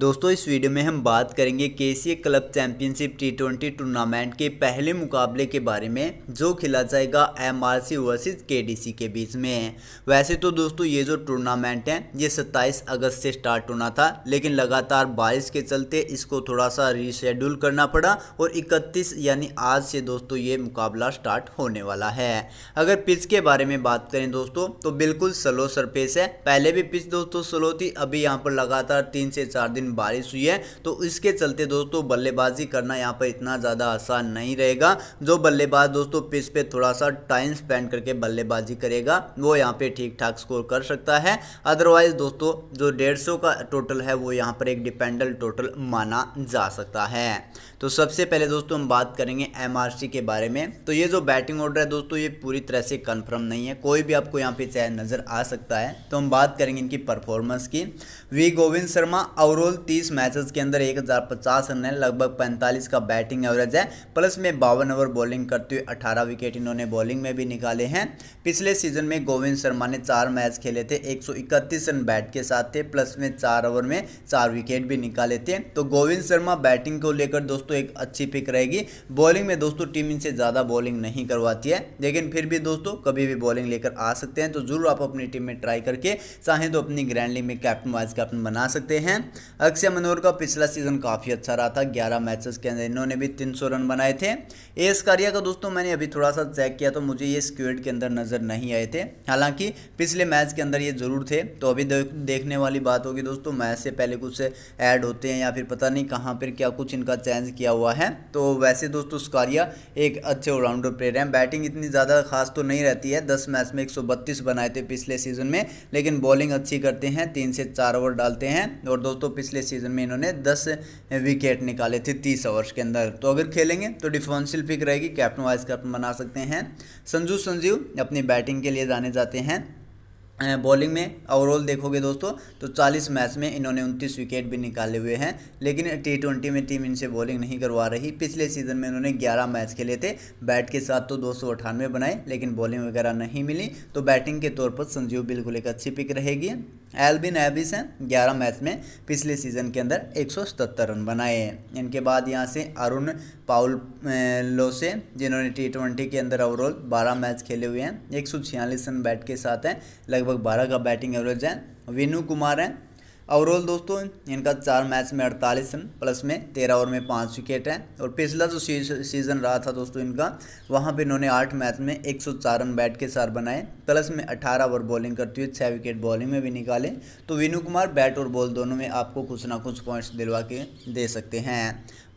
दोस्तों इस वीडियो में हम बात करेंगे K C club championship T twenty tournament के पहले मुकाबले के बारे में जो खेला जाएगा M R C versus K D C के बीच में वैसे तो दोस्तों ये जो टूर्नामेंट है ये 27 अगस्त से स्टार्ट होना था लेकिन लगातार बारिश के चलते इसको थोड़ा सा रिशेड्यूल करना पड़ा और इकतीस यानी आज से दोस्तों ये मुकाबला स्टार्ट होने वाला है अगर पिच के बारे में बात करें दोस्तों तो बिल्कुल स्लो सरपेस है पहले भी पिच दोस्तों स्लो थी अभी यहाँ पर लगातार तीन से चार दिन में बारिश हुई है तो इसके चलते दोस्तों बल्लेबाजी करना यहाँ पर इतना ज़्यादा आसान नहीं रहेगा जो बल्लेबाज दोस्तों पिच पे थोड़ा सा टाइम स्पेंड करके बल्लेबाजी करेगा वो यहाँ पे ठीक ठाक स्कोर कर सकता है अदरवाइज दोस्तों जो डेढ़ का टोटल है वो यहाँ पर एक डिपेंडल टोटल माना जा सकता है तो सबसे पहले दोस्तों हम बात करेंगे एम के बारे में तो ये जो बैटिंग ऑर्डर है दोस्तों ये पूरी तरह से कन्फर्म नहीं है कोई भी आपको यहाँ पे चाहे नज़र आ सकता है तो हम बात करेंगे इनकी परफॉर्मेंस की वी गोविंद शर्मा और ओवरऑल 30 मैचेस के अंदर एक हज़ार पचास रन है लगभग पैंतालीस का बैटिंग एवरेज है प्लस में बावन ओवर बॉलिंग करते हुए 18 विकेट इन्होंने बॉलिंग में भी निकाले हैं पिछले सीजन में गोविंद शर्मा ने चार मैच खेले थे एक रन बैट के साथ थे प्लस में चार ओवर में चार विकेट भी निकाले थे तो गोविंद शर्मा बैटिंग को लेकर दोस्तों एक अच्छी पिक रहेगी बॉलिंग में दोस्तों टीम इनसे ज़्यादा बॉलिंग नहीं करवाती है लेकिन फिर भी दोस्तों कभी भी बॉलिंग लेकर आ सकते हैं तो ज़रूर आप अपनी टीम में ट्राई करके चाहें तो अपनी ग्रैंड लीग में कैप्टन वाइस कैप्टन बना सकते हैं अक्षय मनोहर का पिछला सीजन काफ़ी अच्छा रहा था ग्यारह मैचेस के अंदर इन्होंने भी तीन सौ रन बनाए थे एस कारिया का दोस्तों मैंने अभी थोड़ा सा चेक किया तो मुझे ये स्क्वेड के अंदर नज़र नहीं आए थे हालांकि पिछले मैच के अंदर ये ज़रूर थे तो अभी देखने वाली बात होगी दोस्तों मैच से पहले कुछ ऐड होते हैं या फिर पता नहीं कहाँ पर क्या कुछ इनका चेंज किया हुआ है तो वैसे दोस्तों स्कारिया एक अच्छे ऑलराउंडर प्लेयर हैं बैटिंग इतनी ज़्यादा खास तो नहीं रहती है दस मैच में एक बनाए थे पिछले सीजन में लेकिन बॉलिंग अच्छी करते हैं तीन से चार ओवर डालते हैं और दोस्तों पिछले सीज़न में इन्होंने दस विकेट निकाले थे तीस ओवर्स के अंदर तो अगर खेलेंगे तो डिफेंसिल पिक रहेगी कैप्टन वाइस कैप्टन बना सकते हैं संजू संजीव अपनी बैटिंग के लिए जाने जाते हैं बॉलिंग में ओवरऑल देखोगे दोस्तों तो 40 मैच में इन्होंने 29 विकेट भी निकाले हुए हैं लेकिन टी ट्वेंटी में टीम इनसे बॉलिंग नहीं करवा रही पिछले सीजन में इन्होंने 11 मैच खेले थे बैट के साथ तो दो बनाए लेकिन बॉलिंग वगैरह नहीं मिली तो बैटिंग के तौर पर संजीव बिल्कुल एक अच्छी पिक रहेगी एल्बिन हैं ग्यारह मैच में पिछले सीजन के अंदर 177 रन बनाए हैं इनके बाद यहाँ से अरुण पाउल लोसे जिन्होंने टी ट्वेंटी के अंदर ओवरऑल 12 मैच खेले हुए हैं एक रन बैट के साथ हैं लगभग 12 का बैटिंग एवरेज है विनू कुमार हैं ओवरऑल दोस्तों इनका चार मैच में अड़तालीस रन प्लस में तेरह ओवर में पाँच विकेट हैं और पिछला जो सीज़न रहा था दोस्तों इनका वहाँ पे इन्होंने आठ मैच में एक सौ चार रन बैट के साथ बनाए प्लस में अठारह ओवर बॉलिंग करते हुए छः विकेट बॉलिंग में भी निकाले तो विनू कुमार बैट और बॉल दोनों में आपको कुछ ना कुछ पॉइंट्स दिलवा के दे सकते हैं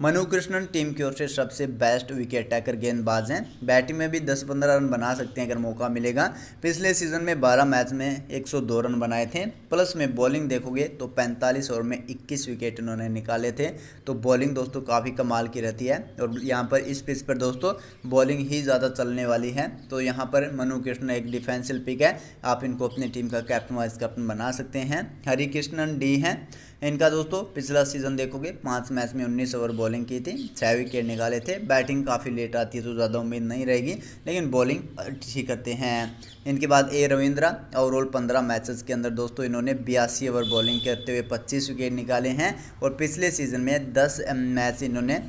मनु कृष्णन टीम की ओर से सबसे बेस्ट विकेट टैकर गेंदबाज हैं बैटिंग में भी 10-15 रन बना सकते हैं अगर मौका मिलेगा पिछले सीजन में 12 मैच में 102 रन बनाए थे प्लस में बॉलिंग देखोगे तो 45 ओवर में 21 विकेट इन्होंने निकाले थे तो बॉलिंग दोस्तों काफ़ी कमाल की रहती है और यहाँ पर इस पिच पर दोस्तों बॉलिंग ही ज़्यादा चलने वाली है तो यहाँ पर मनु कृष्ण एक डिफेंसिव पिक है आप इनको अपनी टीम का कैप्टन वाइस कैप्टन बना सकते हैं हरी कृष्णन डी हैं इनका दोस्तों पिछला सीजन देखोगे पाँच मैच में उन्नीस ओवर बॉलिंग की थी छः विकेट निकाले थे बैटिंग काफ़ी लेट आती है तो ज़्यादा उम्मीद नहीं रहेगी लेकिन बॉलिंग अच्छी करते हैं इनके बाद ए रविंद्रा ओवरऑल पंद्रह मैचेस के अंदर दोस्तों इन्होंने बयासी ओवर बॉलिंग करते हुए पच्चीस विकेट निकाले हैं और पिछले सीजन में दस मैच इन्होंने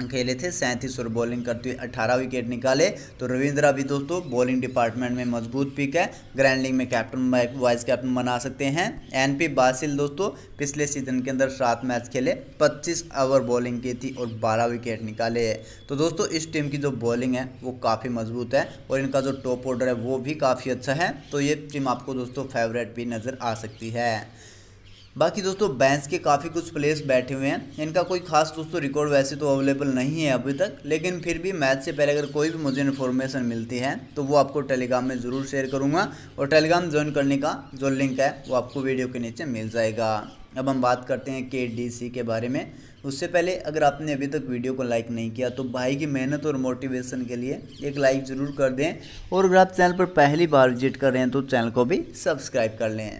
खेले थे सैंतीस और बॉलिंग करते हुए अठारह विकेट निकाले तो रविंद्र अभी दोस्तों बॉलिंग डिपार्टमेंट में मजबूत पिक है ग्रैंड लीग में कैप्टन वाइस कैप्टन बना सकते हैं एनपी बासिल दोस्तों पिछले सीजन के अंदर सात मैच खेले पच्चीस ओवर बॉलिंग की थी और बारह विकेट निकाले है तो दोस्तों इस टीम की जो बॉलिंग है वो काफ़ी मजबूत है और इनका जो टॉप ऑर्डर है वो भी काफ़ी अच्छा है तो ये टीम आपको दोस्तों फेवरेट भी नज़र आ सकती है बाकी दोस्तों बैंस के काफ़ी कुछ प्लेयर्स बैठे हुए हैं इनका कोई खास दोस्तों रिकॉर्ड वैसे तो अवेलेबल नहीं है अभी तक लेकिन फिर भी मैच से पहले अगर कोई भी मुझे इन्फॉर्मेशन मिलती है तो वो आपको टेलीग्राम में ज़रूर शेयर करूँगा और टेलीग्राम ज्वाइन करने का जो लिंक है वो आपको वीडियो के नीचे मिल जाएगा अब हम बात करते हैं के डी सी के बारे में उससे पहले अगर आपने अभी तक वीडियो को लाइक नहीं किया तो भाई की मेहनत और मोटिवेशन के लिए एक लाइक ज़रूर कर दें और अगर आप चैनल पर पहली बार विजिट कर रहे हैं तो चैनल को भी सब्सक्राइब कर लें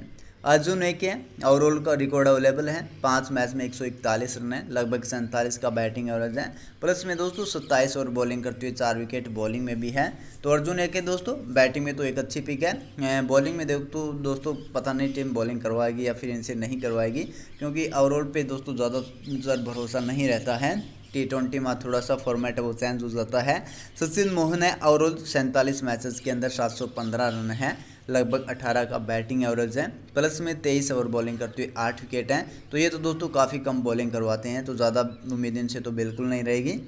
अर्जुन एक है ओवरऑल का रिकॉर्ड अवेलेबल है पाँच मैच में 141 रन है लगभग सैंतालीस का बैटिंग एवरेज है प्लस में दोस्तों 27 ओवर बॉलिंग करते हुए चार विकेट बॉलिंग में भी है तो अर्जुन एक है दोस्तों बैटिंग में तो एक अच्छी पिक है बॉलिंग में देख तो दोस्तों पता नहीं टीम बॉलिंग करवाएगी या फिर इनसे नहीं करवाएगी क्योंकि ओवरऑल पर दोस्तों ज़्यादा भरोसा नहीं रहता है टी ट्वेंटी में थोड़ा सा फॉर्मेट वो चेंज हो जाता है सचिन मोहन है और सैंतालीस मैचेस के अंदर सात सौ पंद्रह रन है लगभग 18 का बैटिंग एवरेज है प्लस में 23 ओवर बॉलिंग करते हुए आठ विकेट हैं तो ये तो दोस्तों काफ़ी कम बॉलिंग करवाते हैं तो ज़्यादा उम्मीद इनसे तो बिल्कुल नहीं रहेगी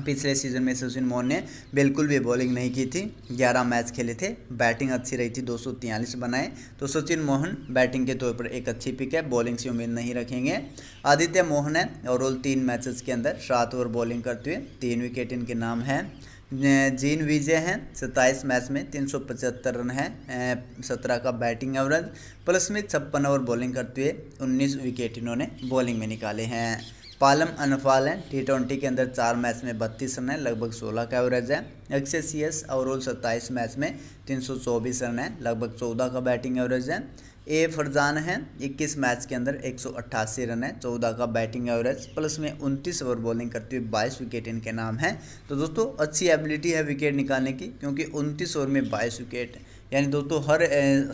पिछले सीजन में सचिन मोहन ने बिल्कुल भी बॉलिंग नहीं की थी 11 मैच खेले थे बैटिंग अच्छी रही थी दो बनाए तो सचिन मोहन बैटिंग के तौर पर एक अच्छी पिक है बॉलिंग से उम्मीद नहीं रखेंगे आदित्य मोहन है ओवरऑल तीन मैचेस के अंदर सात ओवर बॉलिंग करते हुए तीन विकेट इनके नाम हैं अं, जीन विजय हैं सत्ताईस मैच में तीन सौ पचहत्तर रन है अं, सत्रह का बैटिंग एवरेज प्लस में छप्पन ओवर बॉलिंग करते हुए उन्नीस विकेट इन्होंने बॉलिंग में निकाले हैं पालम अनफाल हैं टी ट्वेंटी के अंदर चार मैच में बत्तीस रन है लगभग सोलह का एवरेज है एक्स सी एस ओवरऑल सत्ताईस मैच में तीन सौ चौबीस रन है लगभग चौदह का बैटिंग एवरेज है ए फरजान है इक्कीस मैच के अंदर एक सौ अट्ठासी रन है चौदह का बैटिंग एवरेज प्लस में उनतीस ओवर बॉलिंग करते हुए बाईस विकेट इनके नाम है तो दोस्तों अच्छी एबिलिटी है विकेट निकालने की क्योंकि उनतीस ओवर में बाईस विकेट यानी दोस्तों हर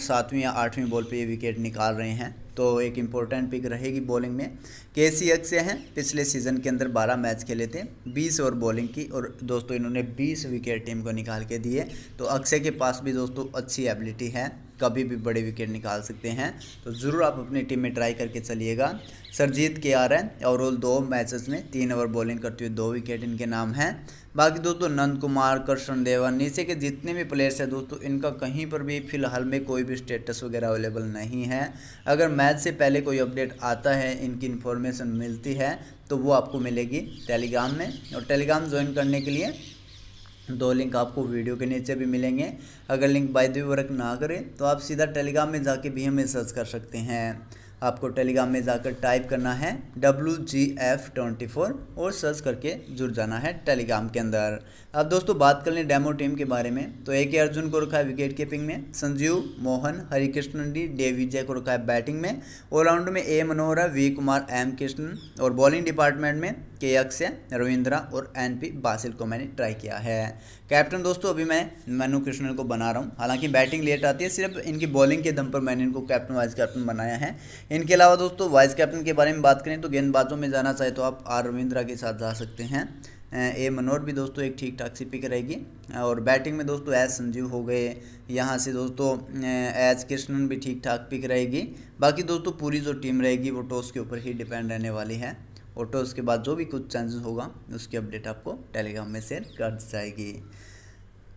सातवीं या आठवीं बॉल पे ये विकेट निकाल रहे हैं तो एक इम्पोर्टेंट पिक रहेगी बॉलिंग में के सी एक्स से हैं पिछले सीज़न के अंदर 12 मैच खेले थे 20 ओवर बॉलिंग की और दोस्तों इन्होंने 20 विकेट टीम को निकाल के दिए तो अक्षय के पास भी दोस्तों अच्छी एबिलिटी है कभी भी बड़े विकेट निकाल सकते हैं तो ज़रूर आप अपनी टीम में ट्राई करके चलिएगा सरजीत के आर है ओवरऑल दो मैचेस में तीन ओवर बॉलिंग करते हुए दो विकेट इनके नाम हैं बाकी दोस्तों नंद कुमार कृष्ण देवन नीचे के जितने भी प्लेयर्स हैं दोस्तों इनका कहीं पर भी फिलहाल में कोई भी स्टेटस वगैरह अवेलेबल नहीं है अगर मैच से पहले कोई अपडेट आता है इनकी इन्फॉर्मेशन मिलती है तो वो आपको मिलेगी टेलीग्राम में और टेलीग्राम ज्वाइन करने के लिए दो लिंक आपको वीडियो के नीचे भी मिलेंगे अगर लिंक बाय दी वर्क ना करें तो आप सीधा टेलीग्राम में जाके भी हमें सर्च कर सकते हैं आपको टेलीग्राम में जाकर टाइप करना है W G F twenty four और सर्च करके जुड़ जाना है टेलीग्राम के अंदर अब दोस्तों बात कर लें डेमो टीम के बारे में तो ए के अर्जुन को रखा है विकेट कीपिंग में संजीव मोहन हरिकृष्णन डी डे विजय को रखा है बैटिंग में ऑलराउंड में A Manohara V Kumar M Krishna और बॉलिंग डिपार्टमेंट में के अक्ष रविंद्रा और एन पी बासिल को मैंने ट्राई किया है कैप्टन दोस्तों अभी मैं मनु कृष्णन को बना रहा हूँ हालांकि बैटिंग लेट आती है सिर्फ इनकी बॉलिंग के दम पर मैंने इनको कैप्टन वाइस कैप्टन बनाया है इनके अलावा दोस्तों वाइस कैप्टन के बारे में बात करें तो गेंदबाजों में जाना चाहे तो आप आर रविंद्रा के साथ जा सकते हैं ए मनोहर भी दोस्तों एक ठीक ठाक सी पिक रहेगी और बैटिंग में दोस्तों एस संजीव हो गए यहाँ से दोस्तों एच कृष्णन भी ठीक ठाक पिक रहेगी बाकी दोस्तों पूरी जो टीम रहेगी वो टॉस के ऊपर ही डिपेंड रहने वाली है ऑटो तो उसके बाद जो भी कुछ चेंजेस होगा उसकी अपडेट आपको टेलीग्राम में शेयर कर जाएगी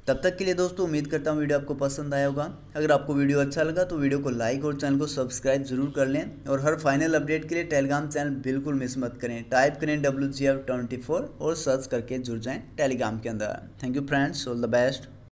तब तक के लिए दोस्तों उम्मीद करता हूँ वीडियो आपको पसंद आया होगा अगर आपको वीडियो अच्छा लगा तो वीडियो को लाइक और चैनल को सब्सक्राइब जरूर कर लें और हर फाइनल अपडेट के लिए टेलीग्राम चैनल बिल्कुल मिस मत करें टाइप करें W G F twenty four और सर्च करके जुड़ जाएं टेलीग्राम के अंदर thank you friends all the best